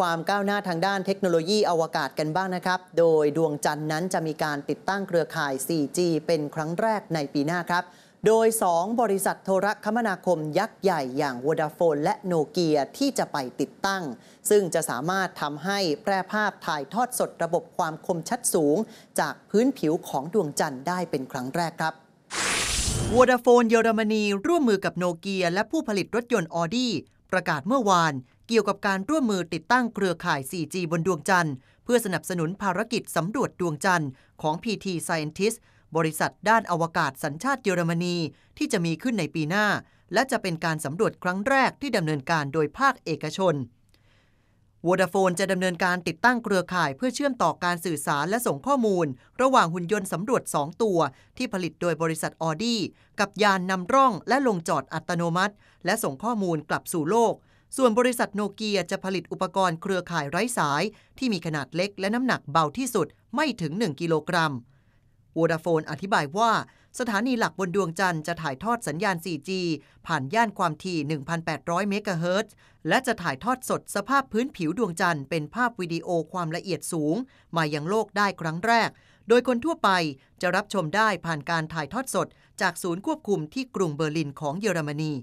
ความก้าวหน้าทางด้านเทคโนโลยีอวกาศกันบ้างนะครับ โดยดวงจันทร์นั้นจะมีการติดตั้งเครือข่าย 4G เป็นครั้งแรกในปีหน้าครับ โดย 2 บริษัทโทรคมนาคมยักษ์ใหญ่อย่าง Vodafone และโนเกียที่จะไปติดตั้ง ซึ่งจะสามารถทำให้แปรภาพถ่ายทอดสดระบบความคมชัดสูง จากพื้นผิวของดวงจันทร์ได้เป็นครั้งแรกครับวอดาโฟนเยอรมนีร่วมมือกับโนเกียและผู้ผลิตรถยนต์ออดี้ประกาศเมื่อวานเกี่ยวกับการร่วมมือติดตั้งเครือข่าย 4G บนดวงจันทร์เพื่อสนับสนุนภารกิจสำรวจดวงจันทร์ของ PT Scientist บริษัทด้านอวกาศสัญชาติเยอรมนี ที่จะมีขึ้นในปีหน้า และจะเป็นการสำรวจครั้งแรกที่ดำเนินการโดยภาคเอกชนวอดาโฟนจะดำเนินการติดตั้งเครือข่าย เพื่อเชื่อมต่อการสื่อสารและส่งข้อมูล ระหว่างหุ่นยนต์สำรวจ 2 ตัว ที่ผลิตโดยบริษัทออดี้กับยานนำร่องและลงจอดอัตโนมัติ และส่งข้อมูลกลับสู่โลกส่วนบริษัทโนเกียจะผลิตอุปกรณ์เครือข่ายไร้สายที่มีขนาดเล็กและน้ำหนักเบาที่สุดไม่ถึง 1กิโลกรัมวอดาโฟนอธิบายว่า สถานีหลักบนดวงจันทร์จะถ่ายทอดสัญญาณ 4G ผ่านย่านความถี่ 1,800 เมกะเฮิรตซ์และจะถ่ายทอดสดสภาพพื้นผิวดวงจันทร์เป็นภาพวิดีโอความละเอียดสูง มายังโลกได้ครั้งแรก โดยคนทั่วไปจะรับชมได้ผ่านการถ่ายทอดสด จากศูนย์ควบคุมที่กรุงเบอร์ลินของเยอรมนี